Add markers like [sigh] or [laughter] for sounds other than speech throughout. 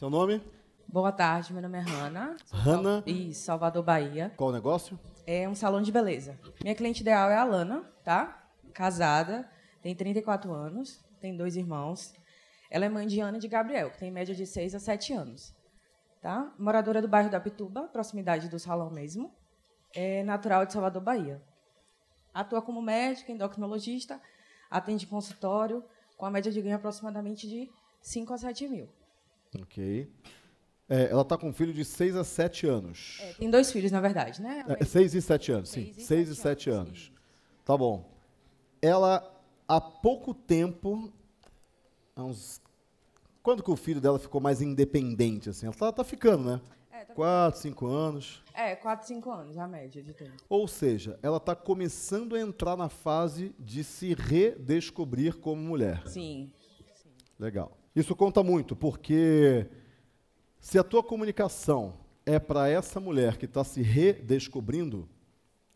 Seu nome? Boa tarde, meu nome é Hanna. Hanna? e Salvador, Bahia. Qual o negócio? É um salão de beleza. Minha cliente ideal é a Lana, tá? Casada, tem 34 anos, tem dois irmãos. Ela é mãe de Ana e de Gabriel, que tem média de 6 a 7 anos. Tá? Moradora do bairro da Pituba, proximidade do salão mesmo. É natural de Salvador, Bahia. Atua como médica, endocrinologista, atende consultório, com a média de ganho aproximadamente de 5 a 7 mil. Ok. É, ela está com um filho de 6 a 7 anos. É, tem dois filhos, na verdade, né? É, 6 e 7 anos, sim. 6 e 7 anos. anos. Tá bom. Ela, há pouco tempo, há uns... quando que o filho dela ficou mais independente? Assim? Ela está tá ficando, né? É, tá 4, 5 anos. É, 4, 5 anos, a média de tempo. Ou seja, ela está começando a entrar na fase de se redescobrir como mulher. Sim. sim. Legal. Isso conta muito, porque se a tua comunicação é para essa mulher que está se redescobrindo,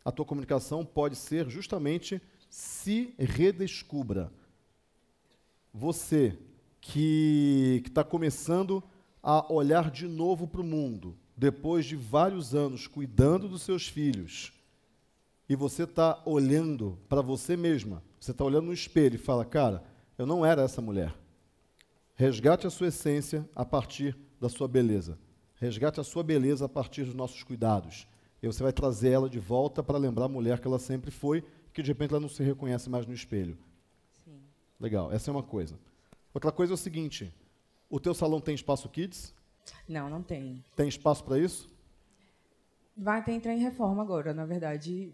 a tua comunicação pode ser justamente se redescubra. Você que está começando a olhar de novo para o mundo, depois de vários anos cuidando dos seus filhos, e você está olhando para você mesma, você está olhando no espelho e fala, cara, eu não era essa mulher. Resgate a sua essência a partir da sua beleza. Resgate a sua beleza a partir dos nossos cuidados. E você vai trazer ela de volta para lembrar a mulher que ela sempre foi, que de repente ela não se reconhece mais no espelho. Sim. Legal, essa é uma coisa. Outra coisa é o seguinte: o teu salão tem espaço kids? Não, não tem. Tem espaço para isso? Vai ter entrar em reforma agora, na verdade,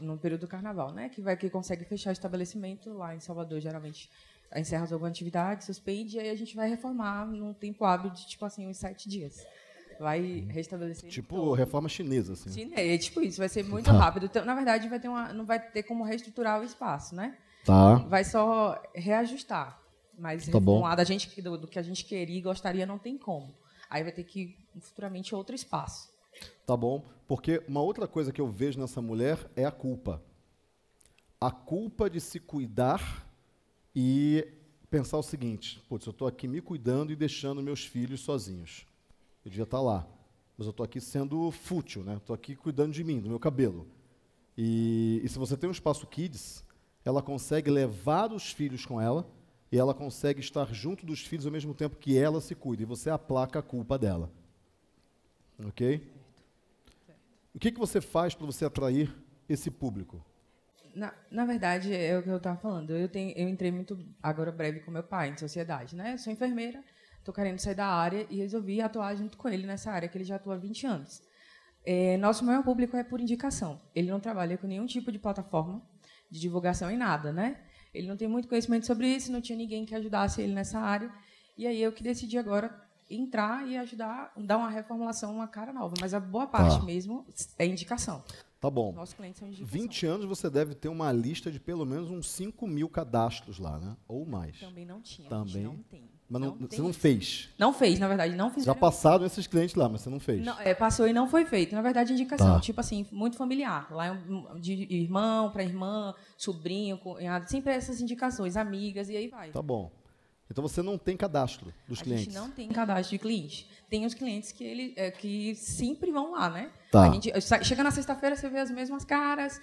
no período do carnaval, né? Que vai que consegue fechar o estabelecimento lá em Salvador, geralmente encerra alguma atividade, suspende, e aí a gente vai reformar num tempo hábil de, tipo assim, uns sete dias. Vai restabelecer. Tipo todo. reforma chinesa, assim. é tipo isso, vai ser muito tá. rápido. Então, na verdade, vai ter uma, não vai ter como reestruturar o espaço, né? Tá. Vai só reajustar. Mas tá reformular da gente, do, do que a gente queria e gostaria, não tem como. Aí vai ter que futuramente outro espaço. Tá bom? Porque uma outra coisa que eu vejo nessa mulher é a culpa. A culpa de se cuidar e pensar o seguinte: putz, eu estou aqui me cuidando e deixando meus filhos sozinhos. Eu devia estar tá lá, mas eu estou aqui sendo fútil, né? Estou aqui cuidando de mim, do meu cabelo. E, e se você tem um espaço kids, ela consegue levar os filhos com ela e ela consegue estar junto dos filhos ao mesmo tempo que ela se cuida e você aplaca a culpa dela. Ok? O que, que você faz para você atrair esse público? na, na verdade, é o que eu estava falando. Eu, tenho, eu entrei muito agora breve com meu pai em sociedade, né? sou enfermeira, estou querendo sair da área e resolvi atuar junto com ele nessa área que ele já atua há 20 anos. É, nosso maior público é por indicação. Ele não trabalha com nenhum tipo de plataforma de divulgação em nada, né? Ele não tem muito conhecimento sobre isso, não tinha ninguém que ajudasse ele nessa área. E aí eu que decidi agora entrar e ajudar, dar uma reformulação, uma cara nova. Mas a boa parte ah. mesmo é indicação. Tá bom. Nosso cliente são 20 anos você deve ter uma lista de pelo menos uns 5 mil cadastros lá, né? Ou mais. Também não tinha. Também. não tem. Mas não, não você não fez. Não fez, na verdade, não fiz. Já passaram esses clientes lá, mas você não fez. Não, é, passou e não foi feito. Na verdade, indicação, tá. tipo assim, muito familiar. Lá é de irmão para irmã, sobrinho, cunhado, sempre essas indicações, amigas, e aí vai. Tá bom. Então você não tem cadastro dos a clientes? A gente não tem cadastro de clientes. Tem os clientes que ele é, que sempre vão lá, né? Tá. A gente chega na sexta-feira você vê as mesmas caras,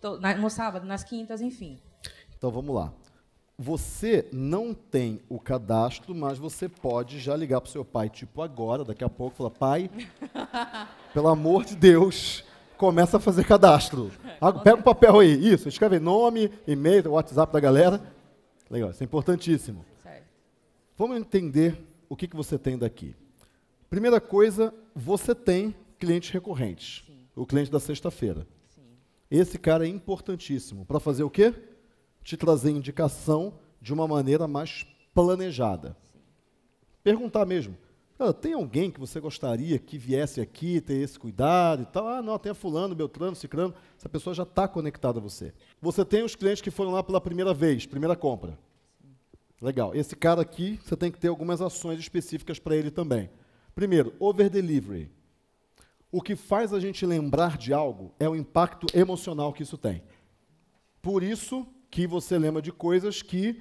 tô, na, no sábado, nas quintas, enfim. Então vamos lá. Você não tem o cadastro, mas você pode já ligar para o seu pai, tipo agora, daqui a pouco, falar: pai, [laughs] pelo amor de Deus, começa a fazer cadastro. Ah, pega um papel aí, isso, escreve nome, e-mail, WhatsApp da galera. Legal, isso é importantíssimo. Vamos entender o que, que você tem daqui. Primeira coisa, você tem clientes recorrentes. Sim. O cliente da sexta-feira. Esse cara é importantíssimo para fazer o quê? Te trazer indicação de uma maneira mais planejada. Sim. Perguntar mesmo. Ah, tem alguém que você gostaria que viesse aqui, ter esse cuidado e tal? Ah, não, tem a fulano, beltrano, cicrano. Essa pessoa já está conectada a você. Você tem os clientes que foram lá pela primeira vez, primeira compra. Legal. Esse cara aqui, você tem que ter algumas ações específicas para ele também. Primeiro, over delivery. O que faz a gente lembrar de algo é o impacto emocional que isso tem. Por isso que você lembra de coisas que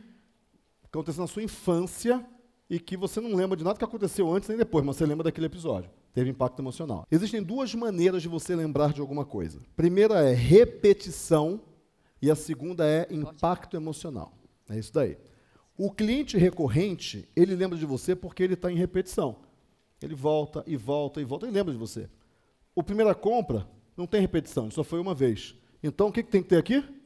aconteceram na sua infância e que você não lembra de nada que aconteceu antes nem depois, mas você lembra daquele episódio. Teve impacto emocional. Existem duas maneiras de você lembrar de alguma coisa. primeira é repetição e a segunda é impacto emocional. É isso daí. O cliente recorrente, ele lembra de você porque ele está em repetição. Ele volta e volta e volta e lembra de você. O primeira compra não tem repetição, só foi uma vez. Então, o que, que tem que ter aqui? Impacto.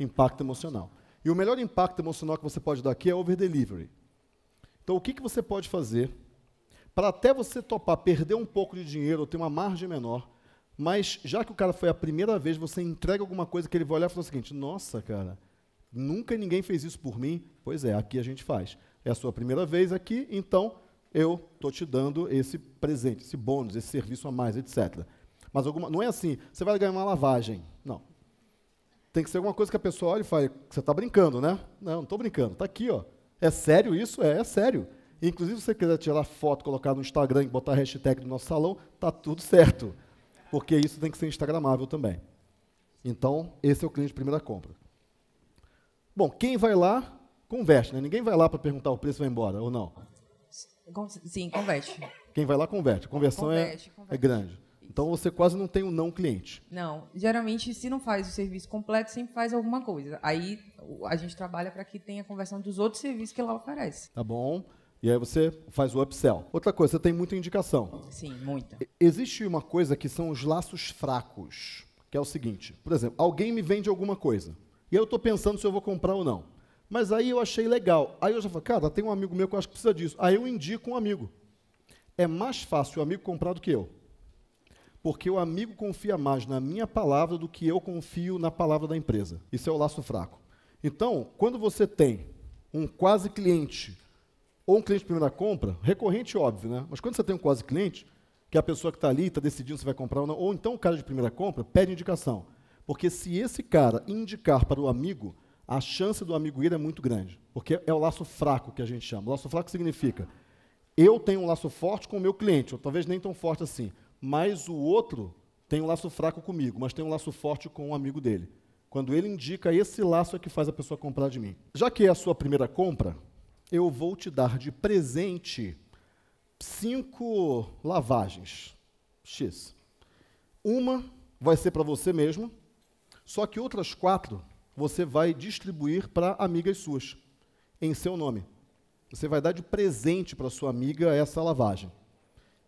impacto emocional. E o melhor impacto emocional que você pode dar aqui é over-delivery. Então, o que, que você pode fazer para até você topar perder um pouco de dinheiro ou ter uma margem menor, mas já que o cara foi a primeira vez, você entrega alguma coisa que ele vai olhar e falar o seguinte, nossa, cara, Nunca ninguém fez isso por mim. Pois é, aqui a gente faz. É a sua primeira vez aqui, então eu estou te dando esse presente, esse bônus, esse serviço a mais, etc. Mas alguma, não é assim, você vai ganhar uma lavagem. Não. Tem que ser alguma coisa que a pessoa olhe e fale, você está brincando, né? Não, não estou brincando, está aqui, ó. É sério isso? É, é sério. Inclusive, se você quiser tirar foto, colocar no Instagram e botar a hashtag do nosso salão, tá tudo certo. Porque isso tem que ser instagramável também. Então, esse é o cliente de primeira compra. Bom, quem vai lá, converte, né? Ninguém vai lá para perguntar o preço e vai embora, ou não? Sim, converte. Quem vai lá, converte. A conversão é, converte, é, converte. é grande. Então você quase não tem um não cliente. Não, geralmente se não faz o serviço completo, sempre faz alguma coisa. Aí a gente trabalha para que tenha conversão dos outros serviços que ela oferece. Tá bom. E aí você faz o upsell. Outra coisa, você tem muita indicação. Sim, muita. Existe uma coisa que são os laços fracos, que é o seguinte. Por exemplo, alguém me vende alguma coisa. E aí eu estou pensando se eu vou comprar ou não. Mas aí eu achei legal. Aí eu já falo cara, tem um amigo meu que eu acho que precisa disso. Aí eu indico um amigo. É mais fácil o amigo comprar do que eu. Porque o amigo confia mais na minha palavra do que eu confio na palavra da empresa. Isso é o laço fraco. Então, quando você tem um quase cliente ou um cliente de primeira compra, recorrente, óbvio, né? Mas quando você tem um quase cliente, que é a pessoa que está ali, está decidindo se vai comprar ou não, ou então o cara de primeira compra, pede indicação. Porque se esse cara indicar para o amigo, a chance do amigo ir é muito grande. Porque é o laço fraco que a gente chama. O laço fraco significa eu tenho um laço forte com o meu cliente, ou talvez nem tão forte assim, mas o outro tem um laço fraco comigo, mas tem um laço forte com um amigo dele. Quando ele indica, esse laço é que faz a pessoa comprar de mim. Já que é a sua primeira compra, eu vou te dar de presente cinco lavagens X. Uma vai ser para você mesmo, só que outras quatro você vai distribuir para amigas suas, em seu nome. Você vai dar de presente para sua amiga essa lavagem.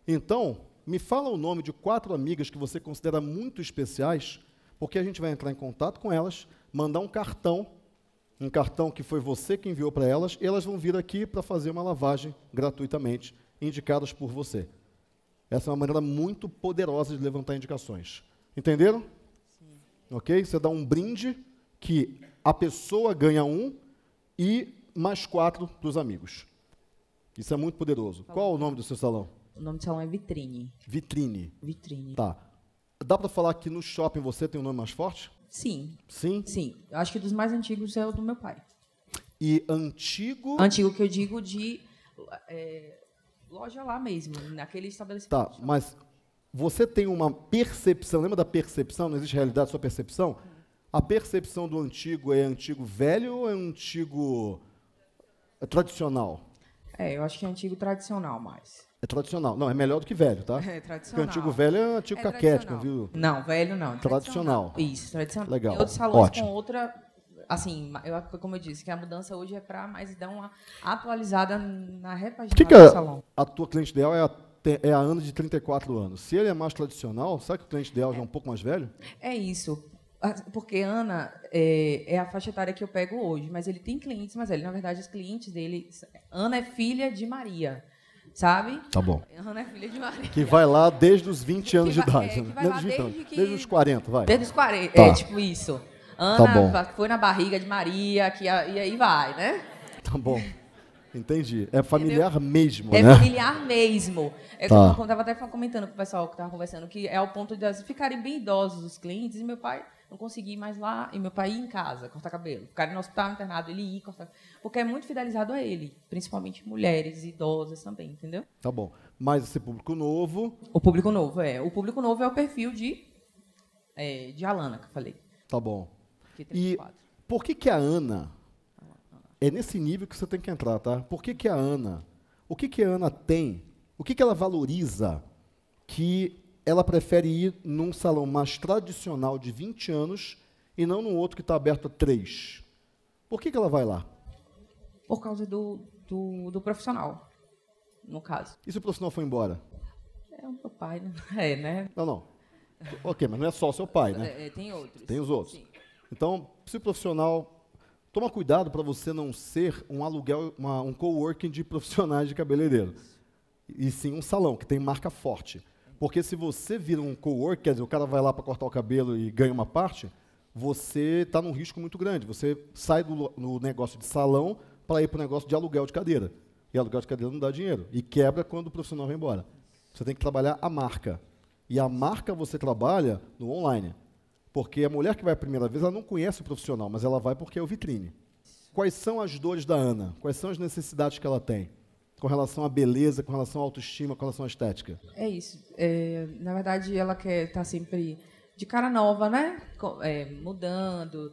Então, me fala o nome de quatro amigas que você considera muito especiais, porque a gente vai entrar em contato com elas, mandar um cartão, um cartão que foi você que enviou para elas, e elas vão vir aqui para fazer uma lavagem gratuitamente, indicadas por você. Essa é uma maneira muito poderosa de levantar indicações. Entenderam? ok? Você dá um brinde que a pessoa ganha um e mais quatro para os amigos. Isso é muito poderoso. Falou. Tá Qual é o nome do seu salão? O nome do salão é Vitrine. Vitrine. Vitrine. Tá. Dá para falar que no shopping você tem um nome mais forte? Sim. Sim? Sim. Eu acho que dos mais antigos é o do meu pai. E antigo? Antigo que eu digo de é, loja lá mesmo, naquele estabelecimento. Tá, mas você tem uma percepção, lembra da percepção? Não existe realidade, só percepção? A percepção do antigo é antigo velho ou é antigo é tradicional? É, eu acho que é antigo tradicional mais. É tradicional. Não, é melhor do que velho, tá? [laughs] É tradicional. Porque antigo velho é antigo é caquético, viu? Não, velho não. É tradicional. tradicional. Isso, tradicional. Legal. E outros salões Ótimo. com outra. Assim, eu, como eu disse, que a mudança hoje é para mais dar uma atualizada na repaginação é do salão. A tua cliente ideal é a é a Ana de 34 anos. Se ele é mais tradicional, sabe que o cliente dela já é um pouco mais velho? É isso. Ah, porque Ana é, é, a faixa etária que eu pego hoje, mas ele tem clientes, mas ele, na verdade, os clientes dele. Ana é filha de Maria, sabe? Tá bom. Ana é filha de Maria. Que vai lá desde os 20 [laughs] anos vai, de idade. É, né? desde, 20 desde, que... desde, os 40, vai. Desde os 40, tá. é tipo isso. Tá Ana tá foi na barriga de Maria, que, e aí vai, né? Tá bom. [laughs] Entendi. É familiar Entendeu? mesmo, é né? É familiar mesmo. É tá. eu estava até comentando com o pessoal que estava conversando, que é o ponto de ficarem bem idosos os clientes, e meu pai não conseguir mais lá, e meu pai ir em casa cortar cabelo. Ficar no hospital internado, ele ia cortar Porque é muito fidelizado a ele, principalmente mulheres, idosas também, entendeu? Tá bom. Mas esse público novo... O público novo, é. O público novo é o perfil de, é, de Alana, que eu falei. Tá bom. E por que, que a Ana é nesse nível que você tem que entrar, tá? Por que, que a Ana? O que, que a Ana tem? O que, que ela valoriza que ela prefere ir num salão mais tradicional de 20 anos e não num outro que está aberto a 3? Por que, que ela vai lá? Por causa do, do, do profissional, no caso. E se o profissional foi embora? É o meu pai, né? [laughs] É, né? Não, não. ok, mas não é só o seu pai, né? É, é tem outros. Tem os outros. Sim. Então, se o profissional Toma cuidado para você não ser um aluguel, uma, um coworking de profissionais de cabeleireiro. E sim um salão, que tem marca forte. Porque se você vira um coworking, quer dizer, o cara vai lá para cortar o cabelo e ganha uma parte, você está num risco muito grande. Você sai do, do negócio de salão para ir para o negócio de aluguel de cadeira. E aluguel de cadeira não dá dinheiro. E quebra quando o profissional vai embora. Você tem que trabalhar a marca. E a marca você trabalha no online. Porque a mulher que vai a primeira vez, ela não conhece o profissional, mas ela vai porque é o vitrine. Quais são as dores da Ana? Quais são as necessidades que ela tem? Com relação à beleza, com relação à autoestima, com relação à estética? É isso. É, na verdade, ela quer estar tá sempre de cara nova, né? É, mudando,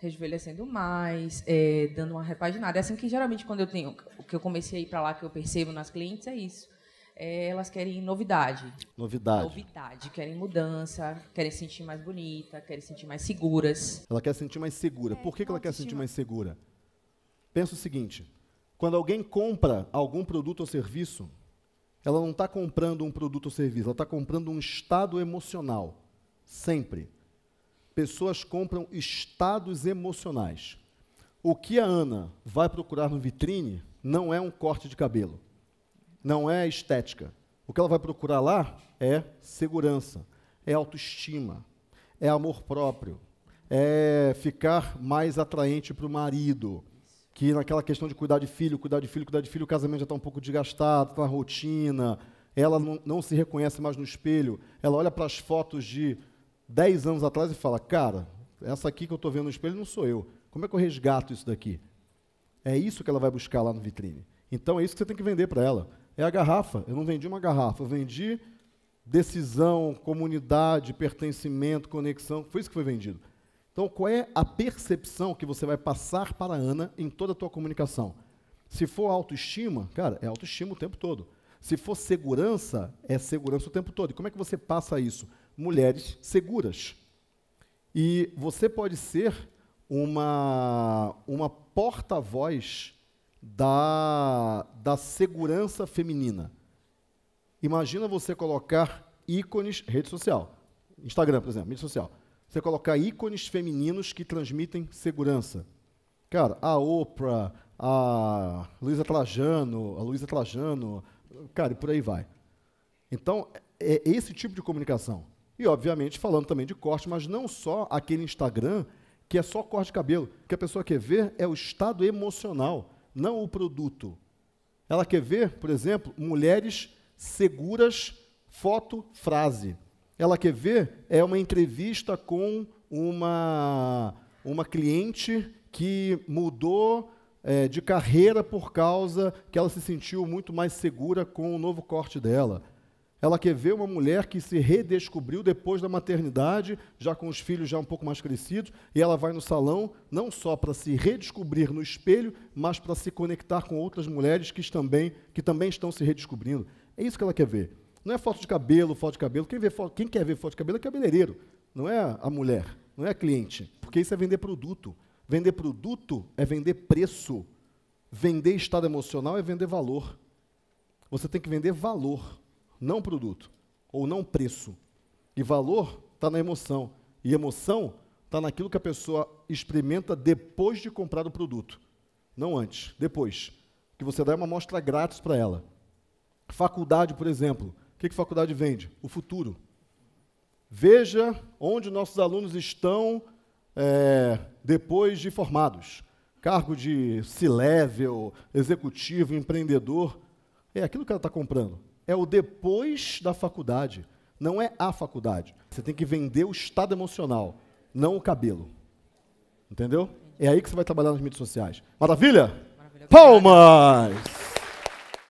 rejuvenescendo mais, é, dando uma repaginada. É assim que geralmente quando eu tenho, o que eu comecei a ir para lá, que eu percebo nas clientes, é isso é, elas querem novidade. Novidade. Novidade, querem mudança, querem sentir mais bonita, querem sentir mais seguras. Ela quer sentir mais segura. É, Por que, que ela quer sentir mais segura? Pensa o seguinte: quando alguém compra algum produto ou serviço, ela não está comprando um produto ou serviço, ela está comprando um estado emocional. Sempre. Pessoas compram estados emocionais. O que a Ana vai procurar no vitrine não é um corte de cabelo não é estética. O que ela vai procurar lá é segurança, é autoestima, é amor próprio, é ficar mais atraente para o marido. Que naquela questão de cuidar de filho, cuidar de filho, cuidar de filho, o casamento já está um pouco desgastado, está na rotina, ela não, não, se reconhece mais no espelho, ela olha para as fotos de 10 anos atrás e fala: Cara, essa aqui que eu estou vendo no espelho não sou eu. Como é que eu resgato isso daqui? É isso que ela vai buscar lá no vitrine. Então é isso que você tem que vender para ela é a garrafa. Eu não vendi uma garrafa, eu vendi decisão, comunidade, pertencimento, conexão. Foi isso que foi vendido. Então, qual é a percepção que você vai passar para a Ana em toda a tua comunicação? Se for autoestima, cara, é autoestima o tempo todo. Se for segurança, é segurança o tempo todo. E como é que você passa isso? Mulheres seguras. E você pode ser uma, uma porta-voz da, da segurança feminina. Imagina você colocar ícones, rede social, Instagram, por exemplo, rede social. Você colocar ícones femininos que transmitem segurança. Cara, a Oprah, a Luísa Trajano, a Luísa Trajano, cara, e por aí vai. Então, é esse tipo de comunicação. E, obviamente, falando também de corte, mas não só aquele Instagram que é só corte de cabelo. O que a pessoa quer ver é o estado emocional não o produto. Ela quer ver, por exemplo, mulheres seguras, foto, frase. Ela quer ver é uma entrevista com uma, uma cliente que mudou é, de carreira por causa que ela se sentiu muito mais segura com o novo corte dela. Ela quer ver uma mulher que se redescobriu depois da maternidade, já com os filhos já um pouco mais crescidos, e ela vai no salão não só para se redescobrir no espelho, mas para se conectar com outras mulheres que também, que também estão se redescobrindo. É isso que ela quer ver. Não é foto de cabelo, foto de cabelo. Quem, foto, quem quer ver foto de cabelo é cabeleireiro, não é a mulher, não é a cliente. Porque isso é vender produto. Vender produto é vender preço. Vender estado emocional é vender valor. Você tem que vender valor não produto, ou não preço. E valor está na emoção. E emoção está naquilo que a pessoa experimenta depois de comprar o produto. Não antes, depois. Que você dá uma amostra grátis para ela. Faculdade, por exemplo. O que, que faculdade vende? O futuro. Veja onde nossos alunos estão é, depois de formados. Cargo de C-level, executivo, empreendedor. É aquilo que ela está comprando é o depois da faculdade, não é a faculdade. Você tem que vender o estado emocional, não o cabelo. Entendeu? É aí que você vai trabalhar nas mídias sociais. Maravilha? Maravilha Palmas!